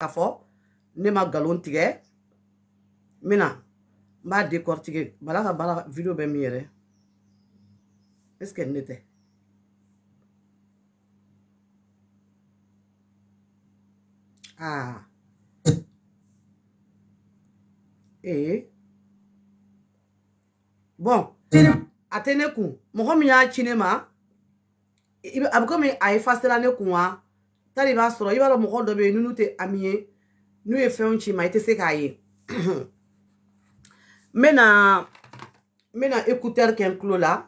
K'a fɔ ne ma nkalon tigɛ n n b'a décortiquer Bala ka baara vidéo bɛ min yɛrɛ est ce que ne tɛ aa ah. ee bon a tɛ ne kun mɔgɔ min y'a ci ne ma a bɛ komi a effacera ne kun wa tali b'a sɔrɔ i b'a dɔn mɔgɔ dɔ bɛ yen n'u tɛ ami ye n'u ye fɛnw ci ma i tɛ se k'a ye n bɛna n bɛna écouteur kɛ n tulo la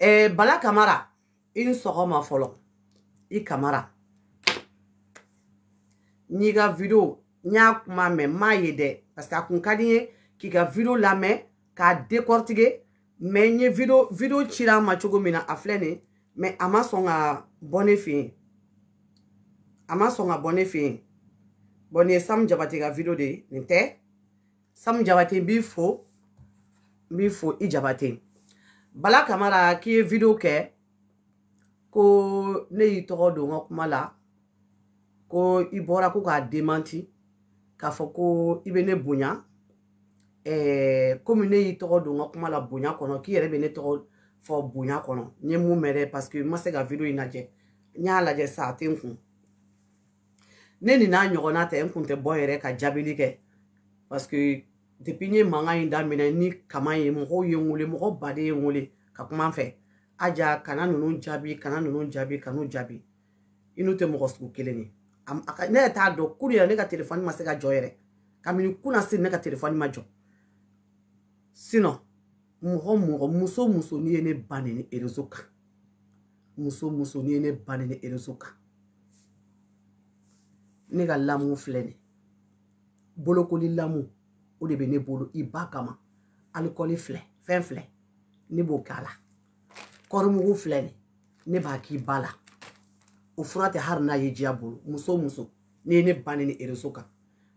ɛɛ e, bala kamara i ni sɔgɔma fɔlɔ i kamara n y'i ka video n y'a kuma mɛn n m'a ye dɛ parce que a kun ka di n ye k'i ka video lamɛn k'a décortiquer mais n ye video video cira n ma cogo min na a filɛ nin mais a ma sɔn ka bɔ ne fɛ yen. a ma sɔn ka bɔ ne fɛ yen bɔn nin ye samu jabate ka video de ye nin tɛ samu jabate n b'i fo n b'i fo i jabate bala kamara k'i ye video kɛ ko ne y'i tɔgɔ don n ka kuma la ko i bɔra ko k'a demanti k'a fɔ ko i bɛ ne bonya eh, komi ne y'i tɔgɔ don n ka kuma la bonya kɔnɔ k'i yɛrɛ bɛ ne tɔgɔ fɔ bonya kɔnɔ n ye mun mɛn dɛ parce que n ma se ka video in lajɛ n y'a lajɛ sa a tɛ n kun ne nin n'a ɲɔgɔnna tɛ n kun tɛ bɔ yɛrɛ ka jaabili kɛ paske depi n ye mankan in daminɛ ni kama ye mɔgɔw ye n wele mɔgɔ baden ye n wele ka kuma fɛ aja kana ninnu jaabi kana ninnu jaabi kan'u jaabi i n'u tɛ mɔgɔ sugu kelen ye ne yɛrɛ t'a dɔn kulu yɛrɛ ne ka telefɔni ma se ka jɔ yɛrɛ kabini kuna sini ne ka telefɔni ma jɔ sinɔn mɔgɔ mɔgɔ muso muso ni ye ne ba ni ni erezo kan muso muso ni ye ne ba ni ni erezo kan ne ka lamu filɛ nin bolokoli lamu o de bɛ ne bolo i ba kama alikɔli filɛ fɛn filɛ ne b'o k'a la kɔrimugu filɛ nin ne b'a k'i ba la o fura tɛ hali n'a ye diya bolo muso muso ne ye ne ba ni ereso kan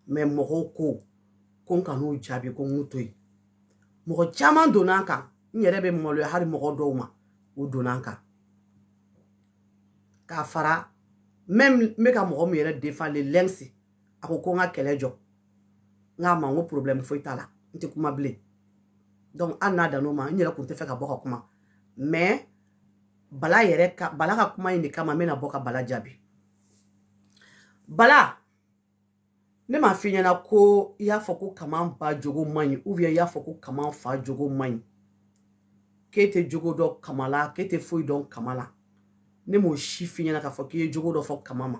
mɛ mɔgɔw ko ko n kan'u jaabi ko n k'u to yen mɔgɔ caman donna n kan n yɛrɛ bɛ maloya hali mɔgɔ dɔw ma o donna n kan k'a fara même n bɛ ka mɔgɔ min yɛrɛ defa le lɛnsi a ko ko n ka kɛlɛ jɔ n k'a ma n ko problème foyi t'a la n tɛ kuma bilen donc hali n'a dan'o ma n yɛrɛ kun tɛ fɛ ka bɔ ka kuma mais bala yɛrɛ ka bala ka kuma in de kama n bɛna bɔ ka bala jaabi bala ne m'a f'i ɲɛna ko i y'a fɔ ko kaman ba jogo man ɲi ubiyɛn i y'a fɔ ko kaman fa jogo man ɲi k'e tɛ jogo dɔn kama la k'e tɛ foyi dɔn kama la ne m'o si f'i ɲɛna k'a fɔ k'i jogo dɔ fɔ kama ma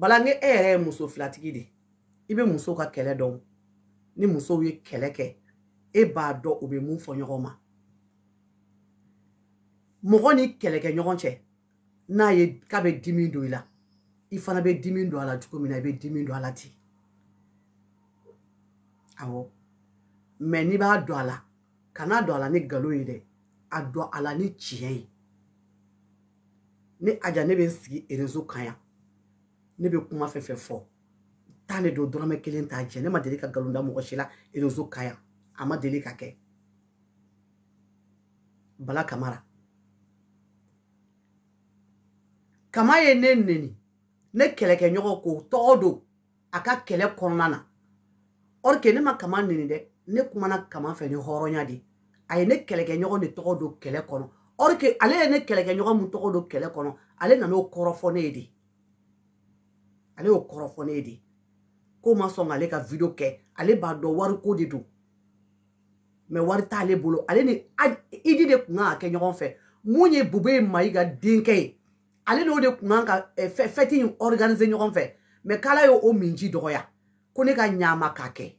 bala ni e yɛrɛ ye muso filatigi de i bɛ ka kɛlɛ dɔn ni musow ye kɛlɛ kɛ e b'a dɔn u bɛ mun fɔ ɲɔgɔn ni kɛlɛkɛ ɲɔgɔn cɛ n'a ye k'a bɛ dimi don i la i fana bɛ dimi na i bɛ dimi don a la n'i b'a don a kan'a don a ni nkalon ye dɛ a don a ni tiɲɛ ne aja ne bɛ n sigi erezo kan yan ne bɛ kuma fɛn fɛn fɔ tan de don dɔrɔmɛ kelen t'a jɛ ne ma deli ka nkalon da mɔgɔ si la erezo kan yan a ma deli ka kɛ bala kamara kama ye ne neni ne kɛlɛkɛɲɔgɔn k'o tɔgɔ don a ka kɛlɛ kɔnɔna na orike ne ma kama neni dɛ ne kumana kama fɛ ni hɔrɔnya de a ye ne kɛlɛkɛɲɔgɔn de tɔgɔ don kɛlɛ kɔnɔ or que ale ye ne kɛlɛkɛɲɔgɔn min tɔgɔ don kɛlɛ kɔnɔ ale nan'o kɔrɔfɔ ne ye de ale y'o kɔrɔfɔ ne ye de ko ma sɔn k'ale ka video kɛ ale b'a dɔn wariko de don mɛ wari t'ale bolo ale ni idi de kun kan ka kɛ ɲɔgɔn fɛ mun ye bube ye mayi ka denkɛ ye ale n'o de kun kan ka fɛti in organise ɲɔgɔn fɛ mɛ k'ala ye o min ji dɔgɔya ko ne ka ɲaama k'a kɛ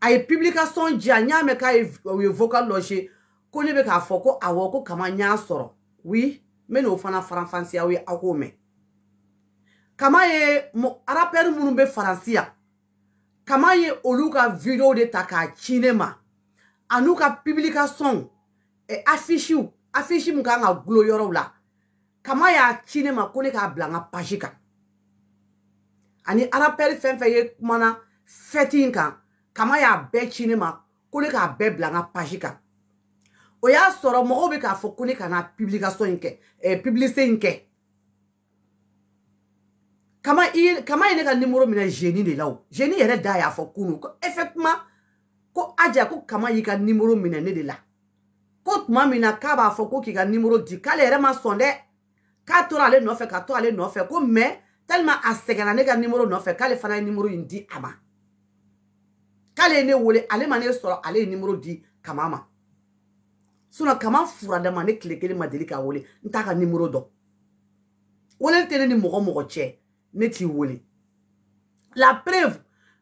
a ye publication di a ɲaamɛ k'a ye vocal lɔnse ko ne bɛ k'a fɔ ko awɔ ko kama n y'a sɔrɔ wi n bɛ n'o fana faranfasiya aw ye aw k'o mɛn kama ye arapɛri minnu bɛ faransi yan kama ye olu ka videow de ta k'a ci ne ma an'u ka publication eh, affiches affiche mun kan ka gulo yɔrɔw la kama y'a ci ne ma ko ne k'a bila n ka page kan ani arapɛri fɛn fɛn ye kumana fɛti in kan kama y'a bɛɛ ci ne ma ko ne k'a bɛɛ bila n ka page kan o y'a sɔrɔ mɔgɔw bɛ k'a fɔ ko ne ka na publication in kɛ eh, publicité in kɛ kama i kama ye ne ka numéro minɛ génie de la o génie yɛrɛ da y'a fɔ kunu ko effectivement ko aja ko kama y'i ka numéro minɛ ne de la ko tuma min na k'a b'a fɔ ko k'i ka numéro di k'ale yɛrɛ ma sɔn dɛ k'a tora ale nɔfɛ ka to ale nɔfɛ ko mais tellement a sɛgɛnna ne ka numéro nɔfɛ k'ale fana ye numéro in di a ma k'ale ye ne wele ale ma ne sɔrɔ ale ye numéro di kama ma sinɔ kama furadama ne tile kelen ma deli ka wele n t'a ka nimoro dɔn weleli tɛ ne ni mɔgɔ mɔgɔ cɛ ne t'i wele la preuve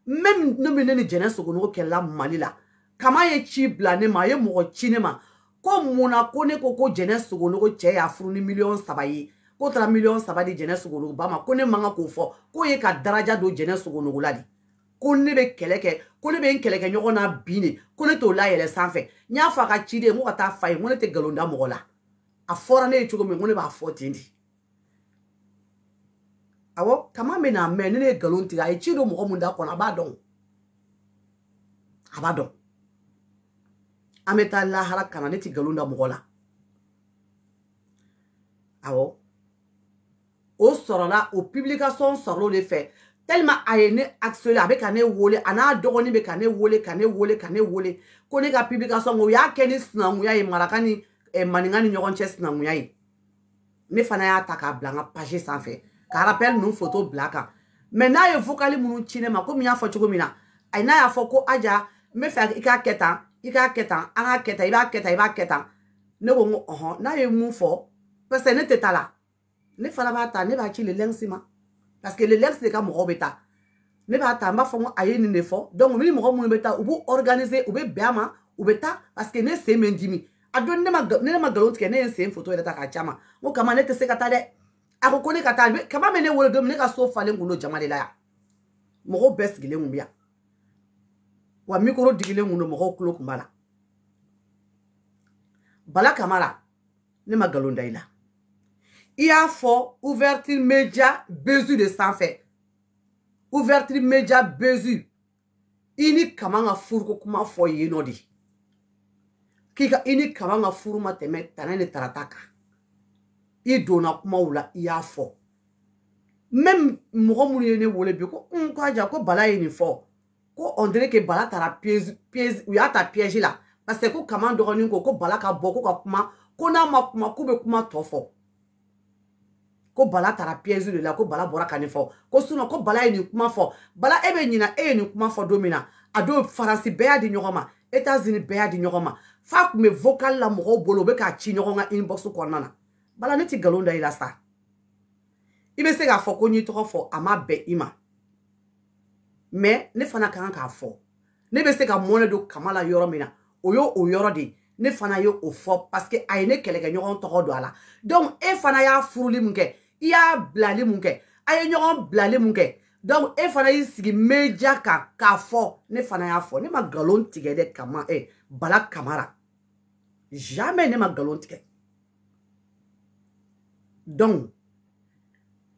même ne bɛ ne ni jɛnɛ sogonogo kɛlɛla mali la kama ye ci bila ne ma a ye mɔgɔ ci ne ma ko munna ko ne ko ko jɛnɛ sogonogo cɛ y'a furu ni miliyɔn saba ye ko taara miliyɔn saba di jɛnɛ sogonogo ba ma ko ne man kan k'o fɔ k'o ye ka daraja don jɛnɛ sogonogo la de ko ne bɛ kɛlɛ kɛ ko ne bɛ n kɛlɛkɛ ɲɔgɔn na bin de ko ne t'o layɛlɛ sanfɛ n y'a fɔ a ka ciden ko ka taa fa ye ko ne tɛ nkalon da mɔgɔ la a fɔra ne ye cogo min ko ne b'a fɔ ten de awɔ kama bɛ n'a mɛn ne ne ye nkalon tigɛ a ye ci don mɔgɔ min da kɔnɔ a b'a dɔn a b'a dɔn an bɛ taa lahara kana ne tɛ nkalon da mɔgɔ la awɔ o sɔrɔla o publication sɔrɔla o de fɛ tellement a ye ne actionné a bɛ ka ne wele a n'a dɔgɔnin bɛ ka ne wele ka ne wele ka ne wele ko ne ka publication o y'a kɛ ni sinankunya ye maraka ni eh, maninka ni ɲɔgɔn cɛ ye ne fana y'a ta k'a bila n ka page sanfɛ ka rappel ninnu photo bila a kan mais n'a ye vocal minnu ci ma komi n y'a fɔ cogo min na n'a y'a fɔ ko aja n bɛ fɛ i k'a kɛ tan i k'a kɛ tan an ne ko n ko n'a ye mun fɔ parce que ne tɛ taa la ne fana b'a ta ne b'a ci le lɛnsi ma parce que l'élève c'est comme mɔgɔw bɛ taa ne b'a ta n b'a fɔ ko a donc ni mɔgɔ minnu bɛ taa u b'u organiser u bɛ bɛn a ma u bɛ taa parce que ne c'est bɛ n dimi ne ma ne ma galon tigɛ ne c'est n sen foto yɛrɛ k'a ci a ma n ko kama ne tɛ se ka taa dɛ a ko ko ne ka taa kaba bɛ ne wolo don ne ka so falen kun jama de la ya. mɔgɔw bɛɛ sigilen kun bɛ yan wa mikoro digilen kun don mɔgɔw tulo kun b'a la bala kamara ne ma galon da la i y'a fɔ ouverture media bezu de sanfɛ ouverture media bezu i ni kaman ka furuko kuma fɔ yen nɔ de k'i ka i ni kaman ka furu ma tɛmɛ tana ni tarata kan i donna kumaw la i y'a fɔ même mɔgɔ minnu ye ne wele bi ko n ko aja ko bala ye nin fɔ ko on dirait que bala taara piège piège u y'a ta piège la parce que ko kaman dɔgɔnin ko ko bala ka bɔ ko ka kuma ko n'a ma kuma k'u bɛ kuma tɔ fɔ ko bala taara piège de la ko bala bɔra ka nin fɔ ko sinɔ ko bala ye nin kuma fɔ bala e bɛ ɲina e ye nin kuma fɔ don min na a don faransi bɛɛ y'a di ɲɔgɔn ma etats-unis bɛɛ y'a di ɲɔgɔn ma f'a kun bɛ vocal la mɔgɔw bolo u bɛ k'a ci ɲɔgɔn ka inbox kɔnɔna na bala ne ti nkalon da i la sa i bɛ se k'a fɔ ko n y'i tɔgɔ fɔ a ma bɛn i ma mɛ ne fana ka kan k'a fɔ ne bɛ se ka mɔnɛ don kama la yɔrɔ min na o y' o yɔrɔ de ye ne fana ye o fɔ paseke a ye ne kɛlɛkɛɲɔgɔn tɔgɔ don a la dɔnku e fana y'a furuli min kɛ i y'a bilali mun kɛ a ye ɲɔgɔn bilali mun kɛ donc e fana y'i sigi meja kan k'a fɔ ne fana y'a fɔ ne ma galon tigɛ dɛ kama eh, bala kamara jamais ne ma galon tigɛ donc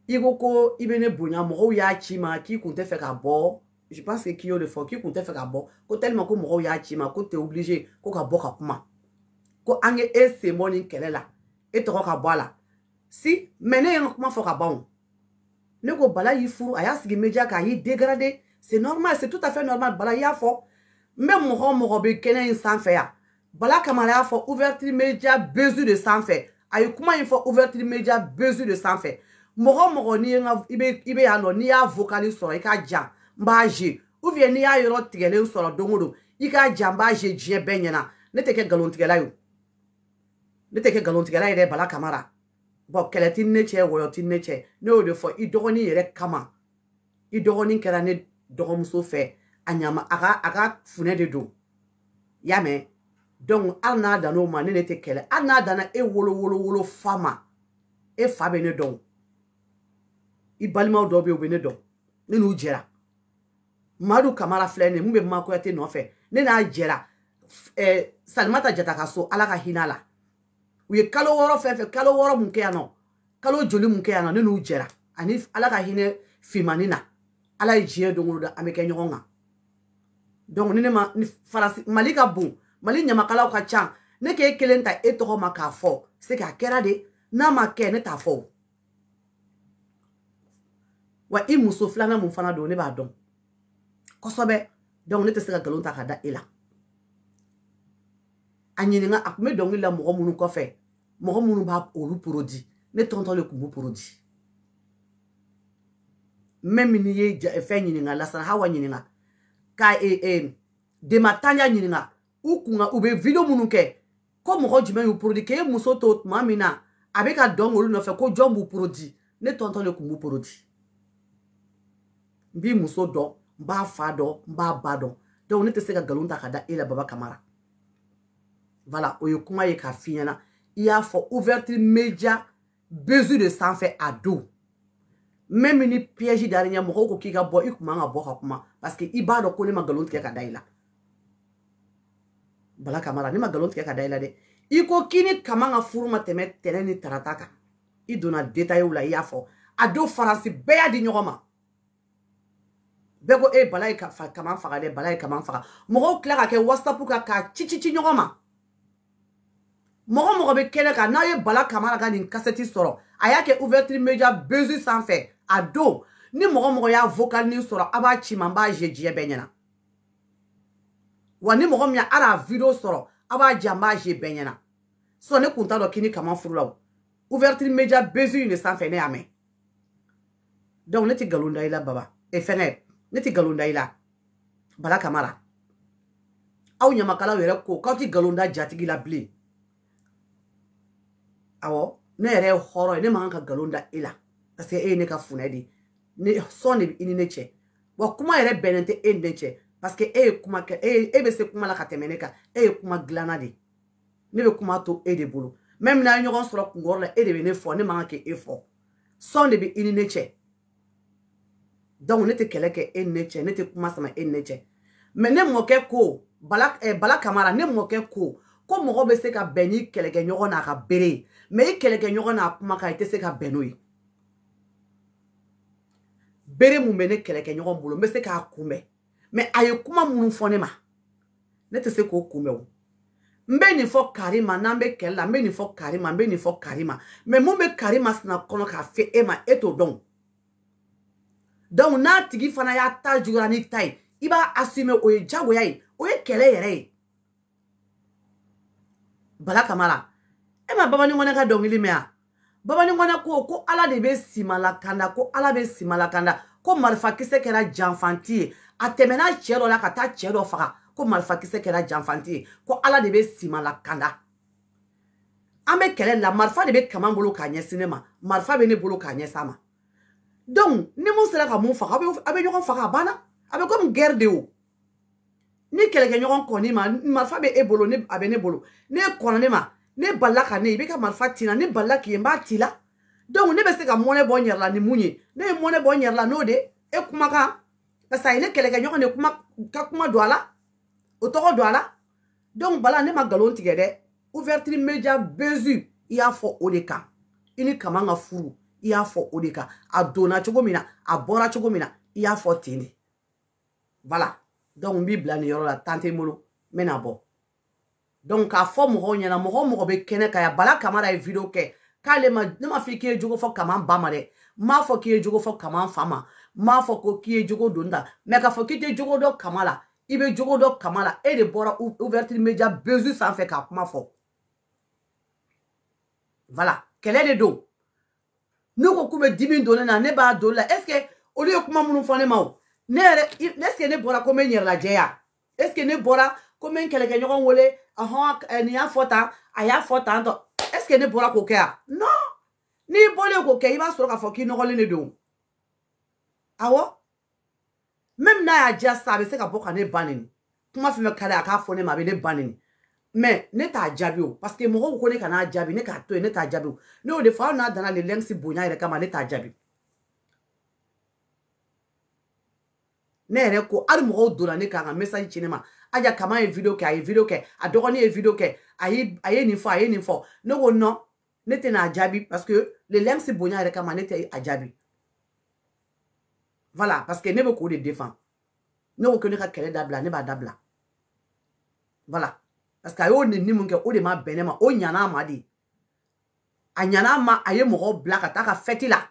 i ko ko i bɛ ne bonya mɔgɔw y'a ci ma k'i kun tɛ fɛ ka bɔ je pense que k'i y'o de fɔ k'i kun tɛ fɛ ka bɔ ko tellement ko mɔgɔw y'a ci ma ko t'es obligé ko ka bɔ ka kuma ko an ye e sen bɔ nin kɛlɛ la e tɔgɔ ka bɔ a la si mɛ ne ye ka kuma fɔ ka ban o ne ko bala y'i furu a y'a sigi media kan a y'i dégrader c'est normal c'est tout à fait normal bala i y'a fɔ n bɛ mɔgɔ mɔgɔ bɛ kɛnɛ in sanfɛ yan bala kamara y'a fɔ ouverture media besu de sanfɛ a ye kuma in fɔ ouverture media besu de sanfɛ mɔgɔ mɔgɔ n'i ye n ka i bɛ i bɛ yan nɔ n'i y'a vocal sɔrɔ i k'a jan n b'a je ou bien n'i y'a yɔrɔ tigɛlen sɔrɔ don o don i k'a jan n b'a je diɲɛ bɛɛ ɲɛna ne tɛ kɛ nkalontigɛla ye o ne tɛ kɛ nkalontigɛla ye dɛ bala kamara bɔn kɛlɛ ti ne cɛ wɔyɔ ti ne cɛ ne y'o de fɔ i dɔgɔnin yɛrɛ kama i dɔgɔnin kɛra ne dɔgɔmuso fɛ a ɲama a ka a ka funɛ de don y'a mɛn dɔnku hali n'a dan n'o ma ne ne tɛ kɛlɛ hali n'a danna e wolo wolo wolo fa ma e fa bɛ ne dɔn i balimaw dɔw bɛ yen u bɛ ne dɔn ne n'u jɛra madu kamara filɛ nin ye mun bɛ makoya te nɔfɛ ne n'a jɛra ɛɛ salimata jata ka so ala ka hinɛ la u ye kalo wɔɔrɔ fɛn fɛn kalo wɔɔrɔ mun kɛ yan nɔ kalo joli mun kɛ yan nɔ ne n'u jɛra ani ala ka hinɛ finmani na ala ye diɲɛ don o don an bɛ kɛ ɲɔgɔn kan donc ni ne ma ni farasi mali ka bon mali ɲamakalaw ka ca ne k'e kelen ta e tɔgɔ ma k'a fɔ se k'a kɛra de n'a ma kɛ ne t'a fɔ o wa i muso filanan mun fana don ne b'a dɔn kosɛbɛ donc ne tɛ se ka nkalon ta ka da e la a ɲininka a tun bɛ dɔnkili la mɔgɔ minnu kɔfɛ mɔgɔ minnu b'a olu porodi ne tɔntɔn de tun b'u porodi mɛ min ye e fɛn ɲininka lasana hawa ɲininka ka e, e, dematanya ɲininka u kunka u bɛ video minnu kɛ ko mɔgɔ jumɛn y'u porodi k'e muso to tuma min na a bɛ ka dɔn olu nɔfɛ ko jɔn b'u porodi ne tɔntɔn de tun b'u porodi n b'i muso dɔn n b'a fa dɔn n b'a ba dɔn dɔnku ne tɛ se ka nkalon ta ka da e la baba kamara Voilà, o ye yé k'a fiyana. ɲɛna y'a fɔ ouverture média besu de sanfɛ à ado même ni piège dar'i ɲɛ mɔgɔw ko k'i ka bɔ parce que i b'a dɔn ma ka Bala Kamara ma ka da i Kaman ka furu ma tɛmɛ tɛnɛ ni donna détail la yafo. a don ado bɛɛ y'a di ma e eh, balai Kaman farade, balai Kaman faga mɔgɔw tila ka kɛ WhatsApp k'a mɔgɔ mɔgɔ bɛ kɛnɛ kan n'a ye bala kamara ka nin kasɛti sɔrɔ a y'a kɛ ouverture media bezi sanfɛ a don ni mɔgɔ mɔgɔ y'a vocalini sɔrɔ a b'a ci ma n b'a je diɲɛ bɛɛ ɲɛna wa ni mɔgɔ min ala video sɔrɔ a b'a ja n b'a je bɛɛ ɲɛna sɔ ne kun t'a dɔn kini kama furu la o ouverture media bezi in de sanfɛ ne y'a mɛn donc ne tɛ nkalon da i la baba e fɛngɛ ne tɛ nkalon da i la bala kamara aw ɲamakalaw yɛrɛ ko k'aw tɛ nkalon da jatigi la bilen awɔ ne yɛrɛ ye hɔrɔn ye ne man kan ka nkalon da e la paseke e ye ne ka funɛ de ye sɔn de bɛ i ni ne cɛ wa kuma yɛrɛ bɛnnen tɛ e ni ne cɛ paseke e ye kuma kɛ e e bɛ se kuma la ka tɛmɛ ne kan e ye kuma dilanna de ne bɛ kuma to e de bolo mɛ mina ɲɔgɔn sɔrɔ kunkɔrɔ la e de bɛ ne fɔ ne man kan k'e e fɔ sɔn de bɛ i ni ne cɛ dɔnku ne tɛ kɛlɛ kɛ e ni ne cɛ ne tɛ kuma sama e ni ne cɛ mɛ ne mɔkɛ ko bala eh, bala kamara ne mɔkɛ ko ko mɔgɔ bɛ se ka bɛn ni kɛlɛkɛ ɲɔgɔn n'a ka bere ye mɛ i kɛlɛkɛ ɲɔgɔn n'a kuma kan i tɛ se ka bɛn n'o ye bere mun bɛ ne kɛlɛkɛ ɲɔgɔn bolo n bɛ se k'a kunbɛn mɛ a ye kuma minnu fɔ ne ma ne tɛ se k'o kunbɛn o n bɛ nin fɔ kari ma n'an bɛ kɛlɛ la n bɛ nin fɔ kari ma n bɛ nin fɔ kari ma mɛ mun bɛ kari ma sina kɔnɔ k'a fɛ e ma e t'o dɔn dɔnku n'a tigi fana y'a ta juguyara ni ta ye i b'a assume o ye diyagoya ye o ye kɛlɛ yɛrɛ ye bala kamara e eh ma babaningɔnɛ ka dɔnkili mɛn a babaningɔnɛ ko ko ala de bɛ sima lakanda ko ala bɛ sima lakanda ko marifakisɛ kɛra janfanti ye a tɛmɛna cɛɛ dɔ la ka taa cɛɛ dɔ faga ko marifakisɛ kɛra janfanti ye ko ala de bɛ sima lakanda an bɛ kɛlɛ la marifa de bɛ kama bolo k'a ɲɛsin ne ma marifa bɛ ne bolo k'a ɲɛsin a ma donc ni mun sera ka mun faga a bɛ ɲɔgɔn faga a banna a bɛ komi gɛrɛ de o ni kɛlɛkɛɲɔgɔn kɔni ma marifa bɛ e bolo a bɛ ne bolo ne kɔnɔ ne ma ne balila ka ne ye i bɛ ka marifa tina ne balila k'i ye n b'a ti la donc ne bɛ se ka mɔnɛ bɔ n yɛrɛ la ni mun ye ne ye mɔnɛ bɔ n yɛrɛ la n'o de e kumakan parce que a ye ne kɛlɛkɛ ɲɔgɔn de kuma ka kuma don a la o tɔgɔ don a la donc bala ne ma nkalon tigɛ dɛ ouverture média besu i y'a fɔ o de kan i ni kama ka furu i y'a fɔ o de kan a donna cogo min na a bɔra cogo min na i y'a fɔ ten de voilà donc n b'i bila nin yɔrɔ la tante n bolo n bɛna bɔ donc k'a fɔ mɔgɔw ɲɛna mɔgɔ mɔgɔ bɛ kɛnɛ ka ya bala kamara ye video kɛ k'ale ma ne ma fɔ k'i ye jogo fɔ kaman ba ma dɛ n m'a fɔ k'i ye jogo fɔ kaman fa ma n m'a fɔ ko k'i ye jogo don ta mɛ k'a fɔ k'i tɛ jogo dɔ kama la i bɛ jogo dɔ kama la e de bɔra ouverture media bezu sanfɛ k'a kuma fɔ voilà kɛlɛ de don n'u ko k'u bɛ dimi don ne na ne b'a don la est ce que olu ye kuma minnu fɔ ne ma o ne yɛrɛ est ce que ne bɔra ko n bɛ n yɛrɛ lajɛ ya est ce que ne bɔra ko n bɛ n kɛlɛkɛ ɲɔgɔn wele ɔhɔn nin y'a fɔ tan a y'a fɔ tan tɔ est ce que ne bɔra k'o kɛ a non n'i bɔlen k'o kɛ i b'a sɔrɔ k'a fɔ k'i nɔgɔlen de don awɔ même n'a y'a diya sisan a bɛ se ka bɔ ka ne ban nin kuma fɛn fɛn ka d'a a k'a fɔ ne ma a bɛ ne ban nin mɛ ne t'a jaabi o parce que mɔgɔw ko ne kana jaabi ne k'a to yen ne t'a jaabi o ne y'o de fɔ hali n'a danna le lɛnsi bonya yɛrɛ kama ne t'a jaabi ne yɛrɛ ko hali mɔgɔw donna ne kan ka message ci ne ma aja kama ye video kɛ a ye video kɛ a dɔgɔnin ye video kɛ a ye a ye nin fɔ a ye nin fɔ ne ko nɔn ne tɛna a jaabi parce que le lɛmsi bonya yɛrɛ kama ne tɛ a jaabi voilà parce que ne bɛ k'o de défend ne ko ko ne ka kɛlɛ dabila ne b'a dabila voilà parce que a y'o neni mun kɛ o de ma bɛn ne ma o ɲana a ma de a ɲana a ma a ye mɔgɔw bila ka taa ka fɛti la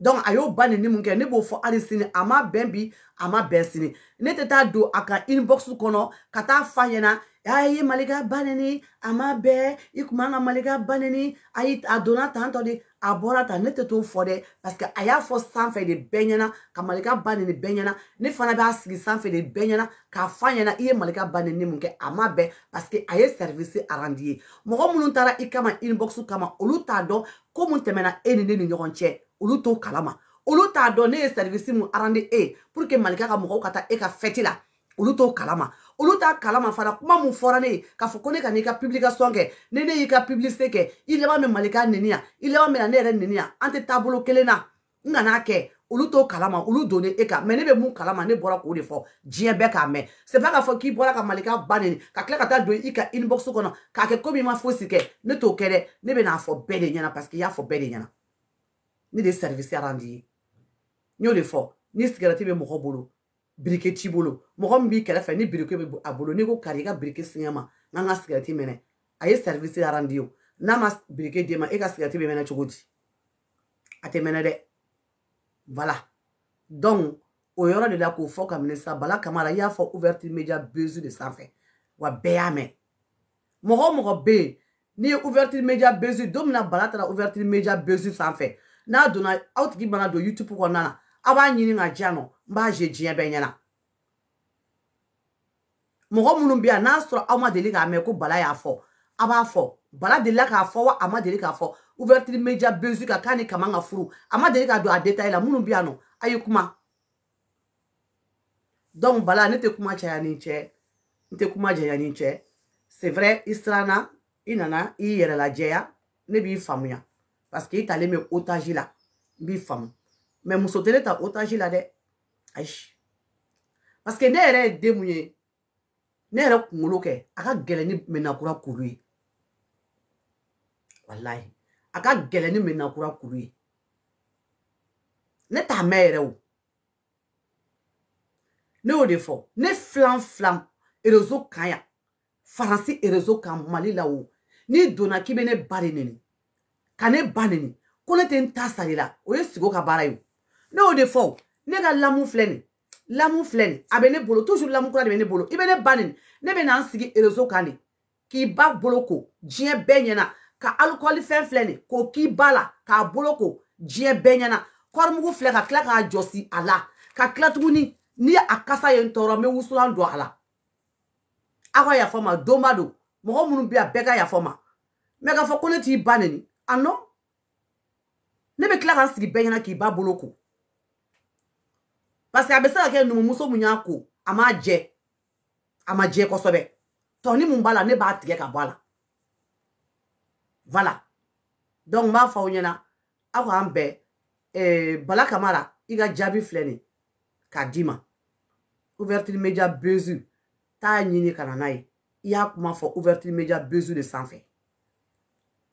donc a y'o ba neni mun kɛ ne b'o fɔ hali sini a ma bɛn bi a ma bɛn sini ne tɛ taa don a ka inbox kɔnɔ ka taa fa ɲɛna a ye malika ba neni a ma bɛn i kun man ka malika ba neni a donna tantɔ de a bɔra ta ne tɛ t'o fɔ dɛ parce que a y'a fɔ sanfɛ de bɛɛ ɲɛna ka malika ba nɛni bɛɛ ɲɛna ne fana b'a sigi sanfɛ de bɛɛ ɲɛna k'a fɔ a ɲɛna i ye malika ba nɛni mun kɛ a ma bɛn parce que a ye service arandi ye mɔgɔ minnu taara i kama inbox kama olu t'a dɔn ko mun tɛmɛna e ni ne ni ɲɔgɔn cɛ olu t'o kalama olu t'a dɔn ne ye service mun arandi e pour que malika ka mɔgɔw ka taa e ka fɛti la olu t'o kalama olu t'a kalama fana kuma mun fɔra ne ye k'a fɔ ko ne ka n'i ka publication kɛ ni ne y'i ka publicité kɛ i laban bɛ malika neni yan i laban bɛ na ne yɛrɛ neni yan an tɛ taabolo kelen na n kan'a kɛ olu t'o kalama olu donnen e kan mɛ ne bɛ mun kalama ne bɔra k'o de fɔ diɲɛ bɛɛ k'a mɛn c'est pas k'a fɔ k'i bɔra ka malika ba neni ka tila ka taa don i ka inbox kɔnɔ k'a kɛ komi i ma fosi kɛ ne t'o kɛ dɛ ne bɛ n'a fɔ bɛɛ de ɲɛna parce que i y'a fɔ bɛɛ de ɲɛna ne de ye service rendu ye n y'o de fɔ ni sigɛrɛti bɛ mɔgɔ bolo birike t'i bolo mɔgɔ min b'i kɛrɛfɛ ni birike bɛ a bolo n'i ko kari i ka birike siɲɛ ma n ka sigɛrɛti minɛ a ye sɛrivisi arandi o n'a ma birike d'e ma e ka sigɛrɛti bɛ mɛnɛ cogo di a tɛ mɛnɛ dɛ voilà donc o yɔrɔ de la k'o fɔ kabini sa bala kamara i y'a fɔ ouverture media bezu de sanfɛ wa bɛɛ y'a mɛn mɔgɔ o mɔgɔ bɛ yen n'i ye ouverture media bezu don min na bala taara ouverture media bezu sanfɛ n'a donna aw tigi mana don youtube kɔnɔna na aw b'a ɲini ka diya nɔ n b'a ze diɲɛ bɛɛ ɲɛna mɔgɔ minnu bɛ yan n'a sɔrɔ aw ma deli k'a mɛn ko bala y'a fɔ a b'a fɔ bala delila k'a fɔ wa a ma deli k'a fɔ ouverture media bezu ka k'a ni kaman ka furu a ma deli k'a don a détail la minnu bɛ yan nɔ a ye kuma donc bala ne tɛ kuma caya ni cɛ n tɛ kuma janya ni cɛ c'est vrai i siranna i nana i yɛrɛ lajɛya ne b'i faamuya parce que i talen bɛ otage la n b'i faamu mais muso tɛ ne ta otage la dɛ ayi paseke ne yɛrɛ ye den mun ye ne yɛrɛ kunkolo kɛ a ka gɛlɛn ni mɛnakura kuru ye walayi a ka gɛlɛn ni mɛnakura kuru ye ne t'a mɛn yɛrɛ o ne y'o de fɔ ne filan filan erezo kan yan faransi erezo kan mali la o n'i donna k'i bɛ ne ba de neni ka ne ba neni ko ne tɛ n ta sara i la o ye sigo ka baara ye o ne y'o de fɔ o ne ka lamu filɛ nin lamu filɛ nin a bɛ ne bolo toujours lamu kura de bɛ ne bolo i bɛ ne ba nin ne bɛ na n sigi réseau kan nin k'i ba bolo ko diɲɛ bɛɛ ɲɛna ka alikɔli fɛn filɛ nin k'o k'i ba la k'a bolo ko diɲɛ bɛɛ ɲɛna kɔrimugu filɛ ka tila k'a jɔsi a la ka tila tuguni ni a kasa ye n tɔɔrɔ n bɛ wusulan don a la aw ka yafa ma donba don mɔgɔ minnu bɛ yan bɛɛ ka yafa ma mɛ k'a fɔ ko ne t'i ba neni a nɔ ne bɛ tila ka n sigi bɛɛ ɲɛna k'i ba bolo ko parce que abesa ke nu mu y'a ko ama je a je ko sobe to ni mumbala ne ba tigɛ ka bala voilà donc ma fa onyana akwa ambe eh bala kamara iga ka d'i ma ouverture media bezu na n'a ye i ya kuma fɔ ouverture media bezu de sanfɛ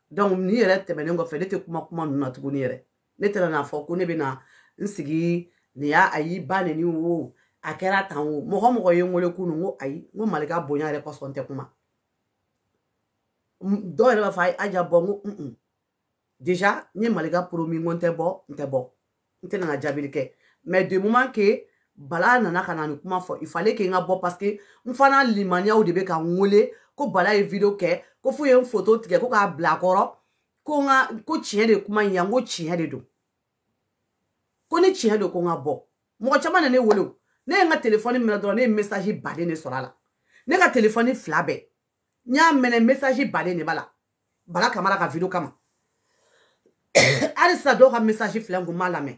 donc ni yɛrɛ tɛmɛnen kɔfɛ ne tɛ kuma kuma ninnu na tuguni yɛrɛ ne tɛna n'a fɔ ko ne bɛ na n sigi nin y'a a y'i ba neni wo a kɛra tan wo mɔgɔ mɔgɔ ye n wele kunu n ko ayi n ko malika bonya yɛrɛ kɔsɔn tɛ kuma dɔw yɛrɛ b'a fɔ aja bɔ n ko un déjà n ye malika promi n ko n tɛ bɔ n tɛ bɔ n tɛna na jaabili kɛ mais de moment que bala nana ka na nin kuma fɔ il fallait que n ka bɔ parce que n fana limaniyaw de bɛ ka n wele ko bala ye video kɛ ko f'u ye n photo tigɛ ko k'a bila a kɔrɔ ko n ka ko tiɲɛ de kuma in yan n ko tiɲɛ de don ko ni tiɲɛ don ko n ka bɔ mɔgɔ caman na ne wele o ne ye n ka telefɔni minɛ dɔrɔn ne ye mesaji baden de sɔrɔ a la ne ka telefɔni fila bɛɛ n y'a mɛnɛ mesaji baden de b'a la bala kamara ka video kama hali sisan dɔw ka mesaji filɛ n kun m'a lamɛn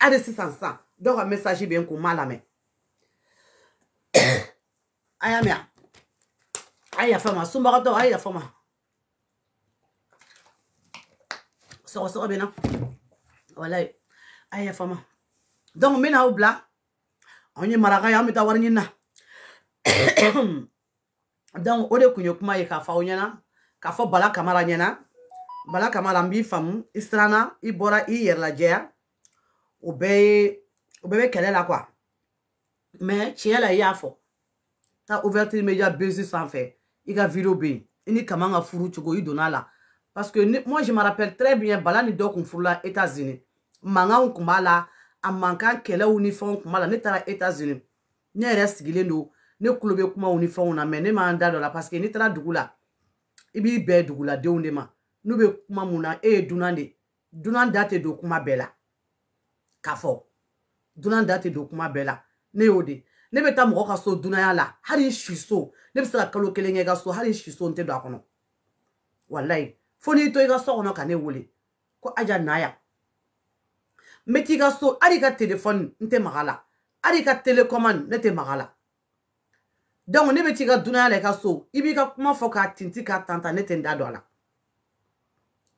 hali sisan sisan dɔw ka mesaji bɛ n kun m'a lamɛn a y'a mɛn a yafa ma sunbagatɔ a yafa ma sɔgɔsɔgɔ bɛ na walayi a ye yafa ma donc n bɛ n'aw bila anw ye maraka ye an bɛ taa wari ɲini na donc o de tun ye kuma ye k'a fɔ aw ɲɛna k'a fɔ bala kamara ɲɛna bala kamara n b'i faamu i siranna i bɔra i yɛrɛ lajɛya o bɛɛ ye o bɛɛ bɛ kɛlɛ la quoi mais tiɲɛ la i y'a fɔ taa ouverture media business sanfɛ i ka video bɛ yen i ni kaman ka furu cogo i donna a la parce que ne, moi je me rappelle très bien balani dɔ kun furula états-unis mankanw kun b'a la a mankan kɛlɛw ni fɛnw kun b'a la ne taara états-unis ne yɛrɛ sigilen don ne kulo bɛ kumaw ni fɛnw na mɛ ne m'an da dɔ la parce que n'i taara dugu la i b'i bɛn duguladenw de ma n'u bɛ kuma mun na e eh, ye dunan de dunan da tɛ don kuma bɛɛ la k'a fɔ dunan da tɛ don kuma bɛɛ la ne y'o de ne bɛ taa mɔgɔ ka so dunanya la hali i si so ne bɛ se ka kalo kelen kɛ i ka so hali i si so n tɛ don a kɔnɔ walayi fo n'i to i ka so kɔnɔ ka ne wele ko aja na yan n bɛ t'i ka so hali i ka telefɔni n tɛ maga la hali i ka telekɔmani ne tɛ maga la donc ne bɛ t'i ka dunanya la i ka so i b'i ka kuma fɔ k'a tinti k'a tantan ne tɛ n da don a la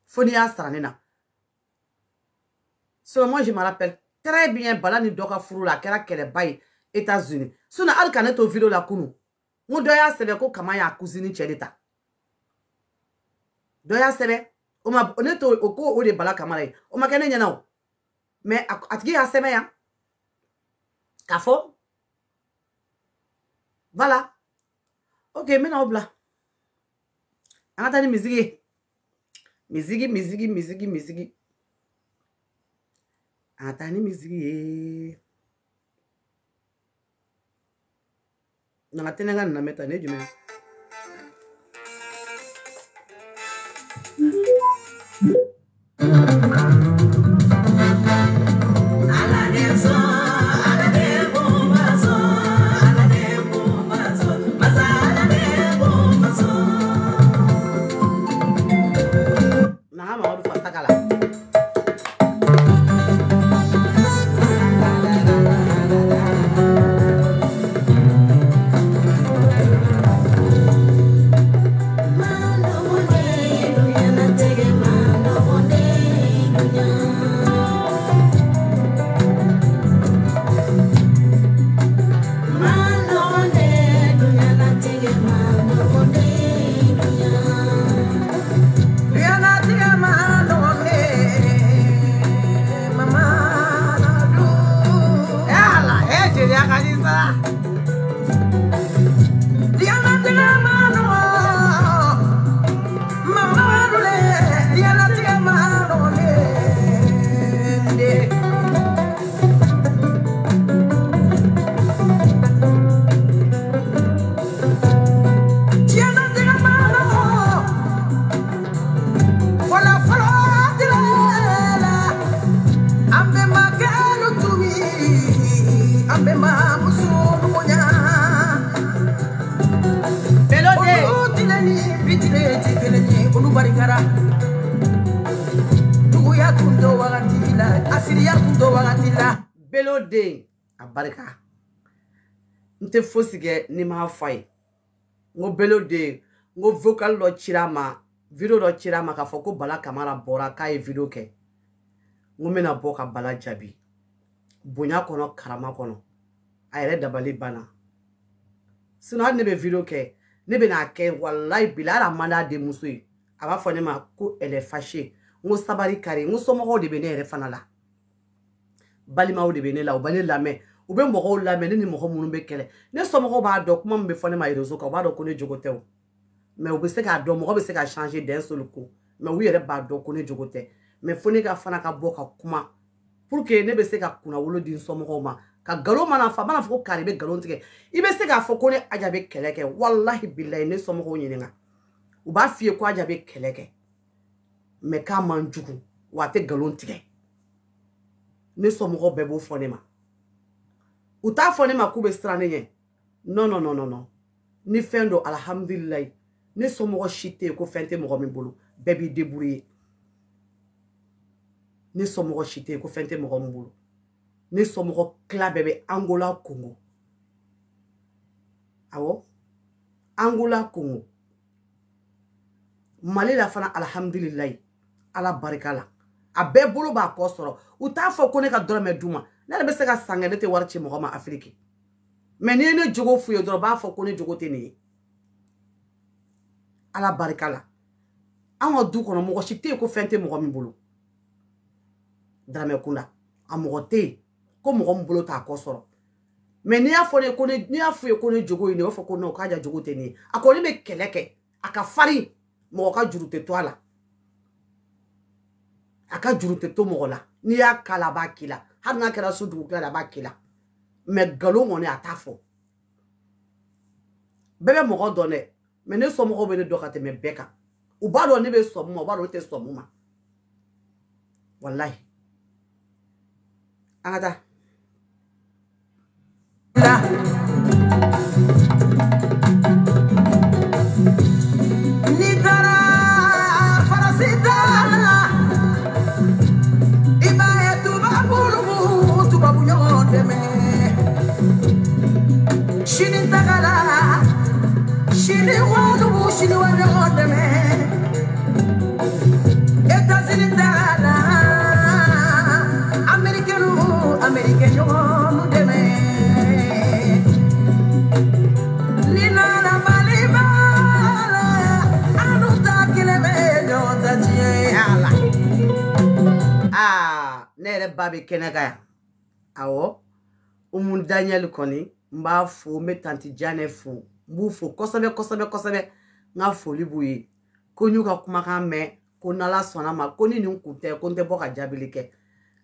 fo n'i y'a sara ne na sinon moi je me rappelle très bien bala ni dɔ ka furu la a kɛra kɛlɛba ye États-Unis sinon hali ka ne to video la kunu n ko dɔ y'a sɛbɛn ko kama y'a cousine cɛ de ta dɔ y'a sɛbɛ o ma ne to o ko o de bala kamara ye o ma kɛ ne ɲɛna o mɛ a tigi y'a sɛbɛ yan k'a fɔ voilà ok n bɛna o bila an ka taa ni misigi ye misigi misigi misigi misigi an ka taa ni misigi ye nana tɛnɛ ka nana mɛ ta ne jumɛn abarika n tɛ fosi kɛ ni m'a fɔ a ye n ko belo de n ko vocal dɔ cira a ma video dɔ cira a ma k'a fɔ ko bala kamara bɔra k'a ye video kɛ n ko n bɛna bɔ ka bala jaabi bonya kɔnɔ karama kɔnɔ a yɛrɛ dabali banna sinɔn hali ne bɛ video kɛ ne bɛ n'a kɛ walayi bila hali a man d'a denmuso ye a b'a fɔ ne ma ko elle est fâchée n ko sabali kari n ko somɔgɔw de bɛ ne yɛrɛ fana la balimaw de bɛ ne la u bɛ ne lamɛn u bɛ mɔgɔw lamɛn ne ni mɔgɔ minnu bɛ kɛlɛ ne somɔgɔw b'a dɔn kuma min bɛ fɔ ne ma e rezo kan u b'a dɔn ko ne jogo tɛ o mɛ u bɛ se k'a dɔn mɔgɔ bɛ se ka change d'un seul coup mɛ u yɛrɛ b'a dɔn ko ne jogo tɛ mɛ fo ne ka fana ka bɔ ka kuma pour que ne bɛ se ka kunnawolo di n somɔgɔw ma ka nkalon mana fa mana fɔ ko kari bɛ nkalon tigɛ i bɛ se k'a fɔ ko ne aja bɛ kɛlɛ kɛ walahi bilayi ne somɔgɔw ɲininka u b'a f'i ye ko aja bɛ kɛlɛ kɛ mɛ k'a man jugu wa a tɛ nkalon tigɛ ne somɔgɔw bɛɛ b'o fɔ ne ma u t'a fɔ ne ma k'u bɛ siran ne ɲɛ non non non non non ni fɛn do alihamudulilayi ne somɔgɔ si tɛ yen ko fɛn tɛ mɔgɔ min bolo bɛɛ b'i débrouiller ne somɔgɔ si tɛ yen ko fɛn tɛ mɔgɔ min bolo ne somɔgɔ tila bɛɛ bɛ angola kongo awɔ angola kongo mali la fana alihamudulilayi ala barika la a bɛɛ bolo b'a kɔ sɔrɔ u t'a fɔ ko ne ka dɔrɔmɛ d'u ma ne yɛrɛ bɛ se ka sanga ne tɛ wari ci mɔgɔ ma afiriki mɛ n'i ye ne jogo f'u ye dɔrɔn u b'a fɔ ko ne jogo tɛ nin ye ala barika la an ka du kɔnɔ mɔgɔ si tɛ yen ko fɛn tɛ mɔgɔ min bolo daramɛ kunda a mɔgɔ tɛ yen ko mɔgɔ min bolo t'a kɔ sɔrɔ mɛ n'i y'a fɔ ne ko ne n'i y'a f'u ye ko ne jogo ye nin u b'a fɔ ko non k'a ja jogo tɛ nin ye a kɔni bɛ kɛlɛ kɛ a ka farin mɔgɔ ka juru tɛ to a la a ka juru tɛ to mɔgɔ la n'i y'a k'a la a b'a k'i la hali n'a kɛra so dugukila la a b'a k'i la mɛ nkalon kɔni a t'a fɔ bɛɛ bɛ mɔgɔ dɔn dɛ mɛ ne sɔmɔgɔw bɛ ne dɔn ka tɛmɛ bɛɛ kan u b'a dɔn ne bɛ sɔmu ma u b'a dɔn ne tɛ sɔmu ma walayi an ka taa شنو انتقلا شنو والو شنو انا قدامي اتازل انتقلا امريكانو امريكانو قدامي لنا انا بالي بالا انا تاكل بيدو تجي على اه نيرب بابي كنغا awo umu daniel kɔni n b'a fo n bɛ tanti janɛ fo n b'u fo kosɛbɛ kosɛbɛ kosɛbɛ n ka foli b'u ye ko n y'u ka kumakan mɛn ko n'ala sɔnna ma ko ni nin kun tɛ ko n tɛ bɔ ka jaabili kɛ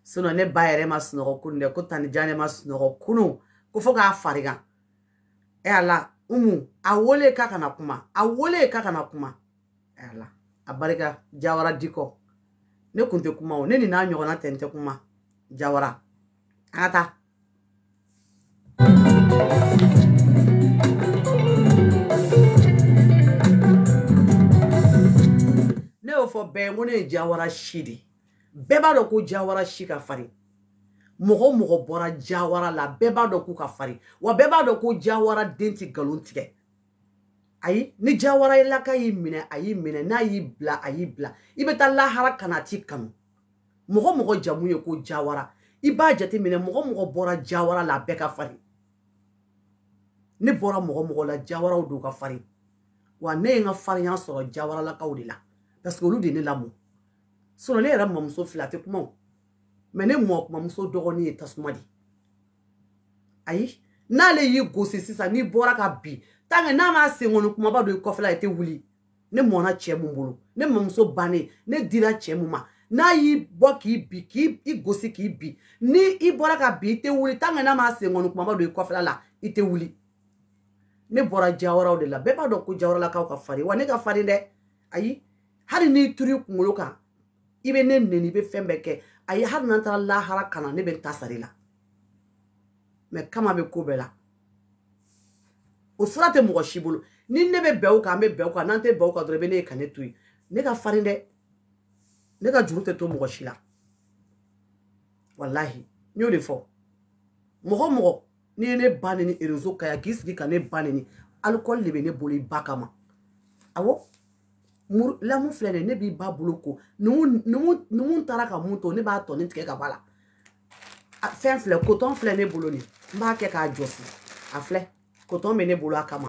sinɔ ne ba yɛrɛ ma sunɔgɔ kunun dɛ ko tani janɛ ma sunɔgɔ kunun ko fo k'a farigan e ala umu a wele k'a kana kuma a wele k'a kana kuma e ala a barika jawara dikɔ ne kun tɛ kuma o ne nin n'a ɲɔgɔnna tɛ n tɛ kuma jawara an ka taa fɔ bɛɛ ko ne ye jawara si de bɛɛ b'a dɔn ko jawara si ka farin mɔgɔ mɔgɔ bɔra jawara la bɛɛ b'a dɔn k'u ka farin wa bɛɛ b'a dɔn ko jawara den tɛ nkalon tigɛ ayi ni jawara laka y'i minɛ a y'i minɛ n'a y'i bila a y'i bila i bɛ taa lahara ka t'i kanu mɔgɔ mɔgɔ jamu ye ko jawara i b'a jate minɛ mɔgɔ mɔgɔ bɔra jawara la a bɛɛ ka farin ne bɔra mɔgɔ mɔgɔ la jawaraw don ka farin wa ne ye n ka farinya sɔrɔ jawaralakaw de la parce que olu de ne lamɔ sinɔn ne yɛrɛ mamuso fila a tɛ kuma o mɛ ne mɔ kumamuso dɔgɔnin ye tasuma de ayi n'ale y'i gosi sisan n'i bɔra ka bin tanke n'a m'a senkɔni kumaba don i kɔfɛla i tɛ wuli ne mɔna cɛ mun bolo ne mamuso bannen ne dira cɛ mun ma n'a y'i bɔ k'i bi k'i i gosi k'i bi ni i bɔra ka bin i tɛ wuli tanke n'a m'a senkɔni kumaba don i kɔfɛla la i tɛ wuli ne bɔra jawaraw de la bɛɛ b'a dɔn ko jawaralakaw ka farin wa ne ka farin dɛ ayi hali n'i turi kunkolo kan i bɛ ne neni i bɛ fɛn bɛɛ kɛ ayi hali n'an taara lahara kana ne bɛ n ta sari la mɛ kama bɛ ko bɛɛ la o sira tɛ mɔgɔ si bolo ni ne bɛ bɛn o kan an bɛ bɛn o kan n'an tɛ bɛn o kan dɔrɔn i bɛ ne ye ka ne to yen ne ka farin dɛ ne ka juru tɛ to mɔgɔ si la walahi n y'o de fɔ mɔgɔ mɔgɔ n'i ye ne ba nɛni erezo ka yan k'i sigi ka ne ba nɛni alikɔli de bɛ ne bolo i ba kama awɔ muru lamu filɛ nin ye ne b'i ba bolo ko numu numu numu taara ka mun to ne b'a tɔni tigɛ ka bɔ a la fɛn filɛ kotɔn filɛ ne bolo nin n b'a kɛ k'a jɔsi a filɛ kotɔn bɛ ne bolo a kama